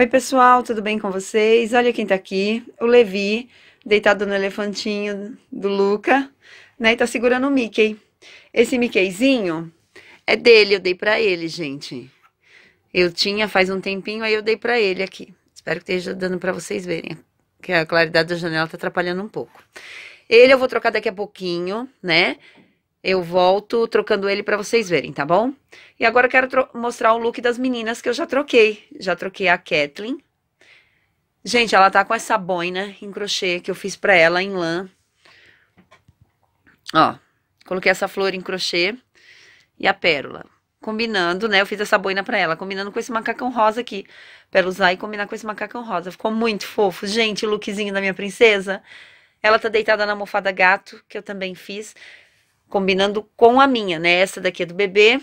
Oi, pessoal, tudo bem com vocês? Olha quem tá aqui, o Levi, deitado no elefantinho do Luca, né? E tá segurando o Mickey. Esse Mickeyzinho é dele, eu dei para ele, gente. Eu tinha faz um tempinho, aí eu dei para ele aqui. Espero que esteja dando para vocês verem, que a claridade da janela tá atrapalhando um pouco. Ele eu vou trocar daqui a pouquinho, né? Eu volto trocando ele para vocês verem, tá bom? E agora eu quero mostrar o look das meninas que eu já troquei. Já troquei a Kathleen. Gente, ela tá com essa boina em crochê que eu fiz pra ela em lã. Ó, coloquei essa flor em crochê e a pérola. Combinando, né? Eu fiz essa boina pra ela, combinando com esse macacão rosa aqui. Pra ela usar e combinar com esse macacão rosa. Ficou muito fofo. Gente, o lookzinho da minha princesa. Ela tá deitada na almofada gato, que eu também fiz combinando com a minha, né? Essa daqui é do bebê,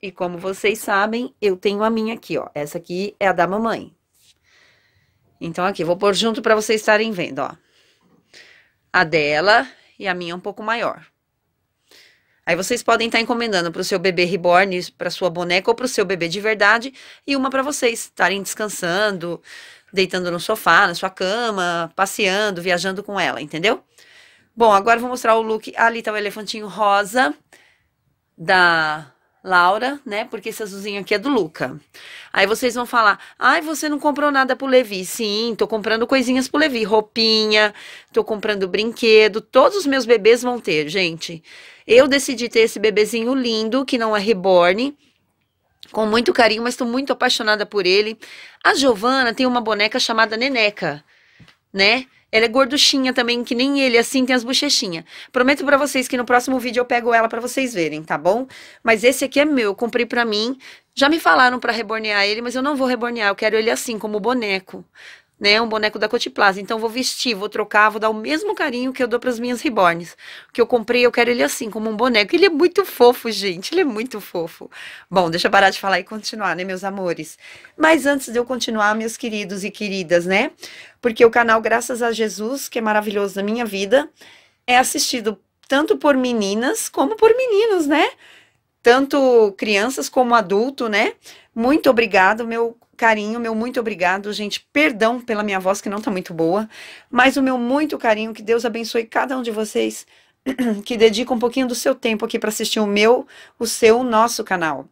e como vocês sabem, eu tenho a minha aqui, ó. Essa aqui é a da mamãe. Então, aqui, vou pôr junto para vocês estarem vendo, ó. A dela e a minha um pouco maior. Aí vocês podem estar tá encomendando para o seu bebê reborn, para sua boneca ou para o seu bebê de verdade, e uma para vocês estarem descansando, deitando no sofá, na sua cama, passeando, viajando com ela, entendeu? Bom, agora vou mostrar o look. Ali tá o elefantinho rosa da Laura, né? Porque esse azulzinho aqui é do Luca. Aí vocês vão falar: ai, você não comprou nada pro Levi. Sim, tô comprando coisinhas pro Levi: roupinha, tô comprando brinquedo. Todos os meus bebês vão ter, gente. Eu decidi ter esse bebezinho lindo, que não é reborn. Com muito carinho, mas estou muito apaixonada por ele. A Giovana tem uma boneca chamada Neneca, né? Ela é gorduchinha também, que nem ele, assim, tem as bochechinhas. Prometo para vocês que no próximo vídeo eu pego ela para vocês verem, tá bom? Mas esse aqui é meu, eu comprei para mim. Já me falaram para rebornear ele, mas eu não vou rebornear, eu quero ele assim, como boneco né, um boneco da Cotiplaza. Então, vou vestir, vou trocar, vou dar o mesmo carinho que eu dou para as minhas rebornes. O que eu comprei, eu quero ele assim, como um boneco. Ele é muito fofo, gente, ele é muito fofo. Bom, deixa eu parar de falar e continuar, né, meus amores? Mas antes de eu continuar, meus queridos e queridas, né? Porque o canal Graças a Jesus, que é maravilhoso na minha vida, é assistido tanto por meninas como por meninos, né? Tanto crianças como adulto, né? Muito obrigado, meu carinho, meu muito obrigado, gente. Perdão pela minha voz que não tá muito boa, mas o meu muito carinho, que Deus abençoe cada um de vocês que dedica um pouquinho do seu tempo aqui para assistir o meu, o seu, o nosso canal.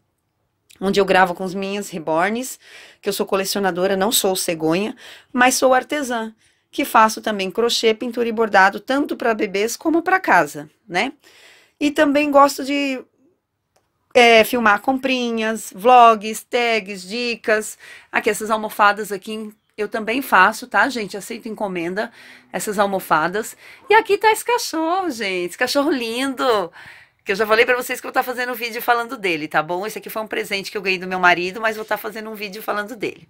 Onde eu gravo com os minhas rebornes, que eu sou colecionadora, não sou cegonha, mas sou artesã, que faço também crochê, pintura e bordado, tanto para bebês como para casa, né? E também gosto de é, filmar comprinhas, vlogs, tags, dicas. Aqui, essas almofadas aqui eu também faço, tá, gente? Aceito encomenda, essas almofadas. E aqui tá esse cachorro, gente. Esse cachorro lindo. Que eu já falei para vocês que eu vou estar tá fazendo um vídeo falando dele, tá bom? Esse aqui foi um presente que eu ganhei do meu marido, mas vou estar tá fazendo um vídeo falando dele.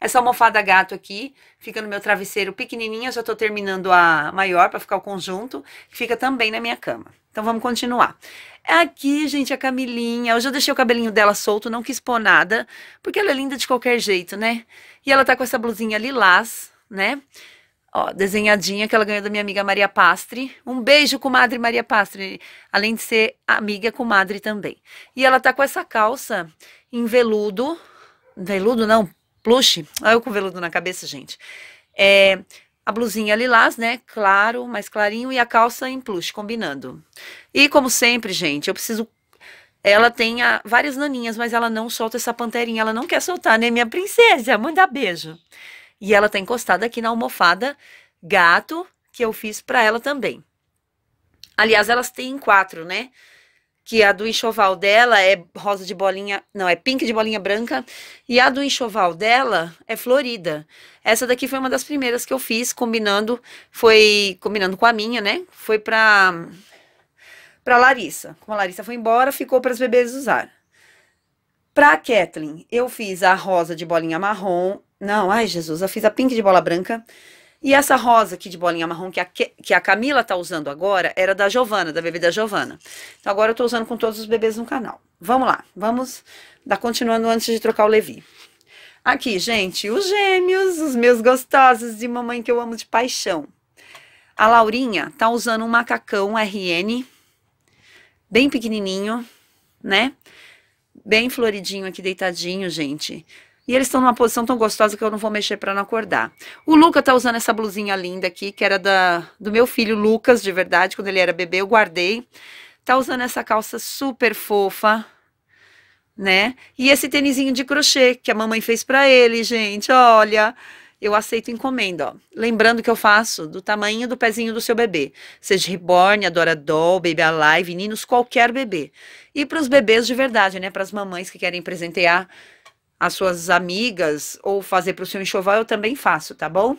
Essa almofada gato aqui fica no meu travesseiro pequenininha, já estou terminando a maior para ficar o conjunto, que fica também na minha cama. Então vamos continuar. Aqui, gente, a Camilinha. Hoje eu deixei o cabelinho dela solto, não quis pôr nada, porque ela é linda de qualquer jeito, né? E ela tá com essa blusinha lilás, né? Ó, desenhadinha que ela ganhou da minha amiga Maria Pastre. Um beijo, comadre Maria Pastre. Além de ser amiga, comadre também. E ela tá com essa calça em veludo. Veludo não, plush. Olha eu com veludo na cabeça, gente. É, a blusinha lilás, né? Claro, mais clarinho. E a calça em plush, combinando. E como sempre, gente, eu preciso ela tem a, várias naninhas, mas ela não solta essa panterinha. Ela não quer soltar, né? Minha princesa, manda beijo. E ela tá encostada aqui na almofada gato que eu fiz para ela também. Aliás, elas têm quatro, né? Que a do enxoval dela é rosa de bolinha, não, é pink de bolinha branca, e a do enxoval dela é florida. Essa daqui foi uma das primeiras que eu fiz, combinando, foi combinando com a minha, né? Foi para para Larissa. Como a Larissa foi embora, ficou para as bebês usar. Para Kathleen, eu fiz a rosa de bolinha marrom, não, ai Jesus, eu fiz a pink de bola branca. E essa rosa aqui de bolinha marrom que a, que a Camila tá usando agora era da Giovana, da bebê da Giovana. Então agora eu tô usando com todos os bebês no canal. Vamos lá, vamos dar continuando antes de trocar o Levi. Aqui, gente, os gêmeos, os meus gostosos de mamãe que eu amo de paixão. A Laurinha tá usando um macacão RN, bem pequenininho, né? Bem floridinho aqui, deitadinho, gente. E eles estão numa posição tão gostosa que eu não vou mexer para não acordar. O Luca tá usando essa blusinha linda aqui, que era da, do meu filho Lucas, de verdade, quando ele era bebê, eu guardei. Tá usando essa calça super fofa, né? E esse tênisinho de crochê que a mamãe fez para ele, gente, olha eu aceito encomenda, ó. Lembrando que eu faço do tamanho do pezinho do seu bebê. Seja reborn, doll, baby alive, ninos, qualquer bebê. E para os bebês de verdade, né? Para as mamães que querem presentear as suas amigas ou fazer para o seu enxoval, eu também faço, tá bom?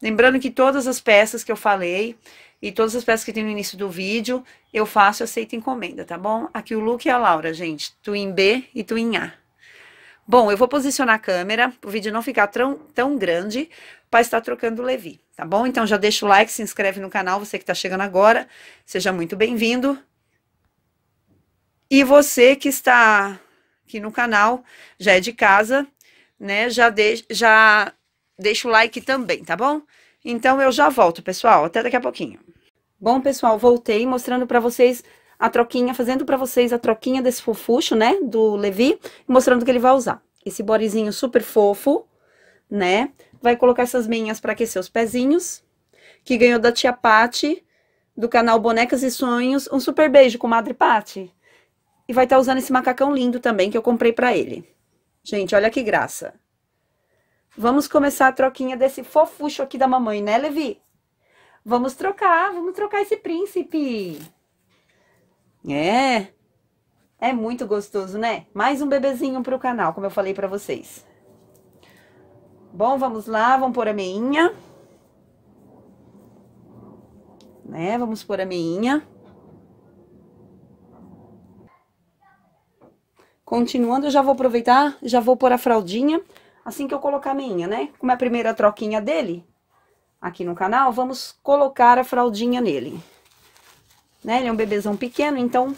Lembrando que todas as peças que eu falei e todas as peças que tem no início do vídeo, eu faço e aceito encomenda, tá bom? Aqui o Luke e é a Laura, gente. tu em B e tu em A. Bom, eu vou posicionar a câmera, o vídeo não ficar tão, tão grande, para estar trocando o Levi, tá bom? Então já deixa o like, se inscreve no canal, você que está chegando agora, seja muito bem-vindo. E você que está aqui no canal, já é de casa, né? Já, de, já deixa o like também, tá bom? Então eu já volto, pessoal. Até daqui a pouquinho. Bom, pessoal, voltei mostrando para vocês a troquinha, fazendo para vocês a troquinha desse fofucho, né, do Levi, mostrando que ele vai usar. Esse bodyzinho super fofo, né? Vai colocar essas meinhas para aquecer os pezinhos, que ganhou da tia Pati, do canal Bonecas e Sonhos. Um super beijo, com Madre Pati. E vai estar tá usando esse macacão lindo também que eu comprei para ele. Gente, olha que graça. Vamos começar a troquinha desse fofucho aqui da mamãe, né, Levi? Vamos trocar, vamos trocar esse príncipe. É. É muito gostoso, né? Mais um bebezinho para o canal, como eu falei para vocês. Bom, vamos lá, vamos pôr a meinha. Né? Vamos pôr a meinha. Continuando, eu já vou aproveitar, já vou pôr a fraldinha assim que eu colocar a minha, né? Como é a primeira troquinha dele aqui no canal, vamos colocar a fraldinha nele. Né? Ele é um bebezão pequeno, então...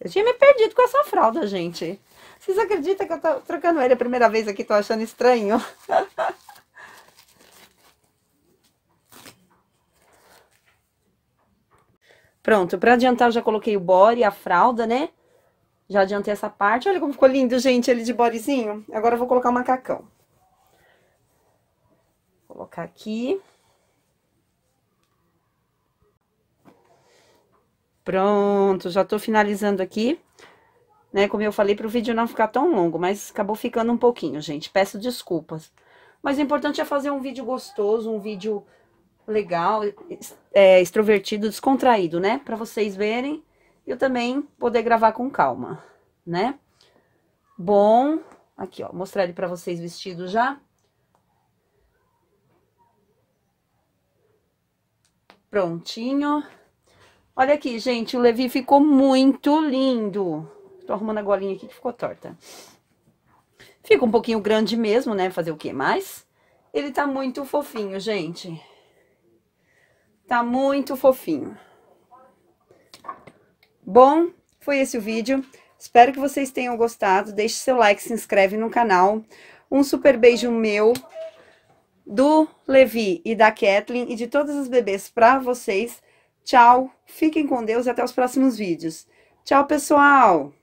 Eu tinha me perdido com essa fralda, gente. Vocês acreditam que eu tô trocando ele a primeira vez aqui, tô achando estranho? Pronto, para adiantar, eu já coloquei o body, a fralda, né? Já adiantei essa parte. Olha como ficou lindo, gente, ele de bodezinho. Agora eu vou colocar o macacão. Vou colocar aqui. Pronto, já tô finalizando aqui. Né, como eu falei, para o vídeo não ficar tão longo, mas acabou ficando um pouquinho, gente. Peço desculpas. Mas o importante é fazer um vídeo gostoso, um vídeo legal, é, extrovertido, descontraído, né? Para vocês verem e eu também poder gravar com calma, né? Bom, aqui ó, mostrar ele para vocês vestido já. Prontinho. Olha aqui, gente, o Levi ficou muito lindo. Tô arrumando a golinha aqui que ficou torta. Fica um pouquinho grande mesmo, né? Fazer o que mais? Ele tá muito fofinho, gente. Tá muito fofinho. Bom, foi esse o vídeo. Espero que vocês tenham gostado. Deixe seu like, se inscreve no canal. Um super beijo meu, do Levi e da Kathleen e de todas as bebês para vocês. Tchau, fiquem com Deus e até os próximos vídeos. Tchau, pessoal!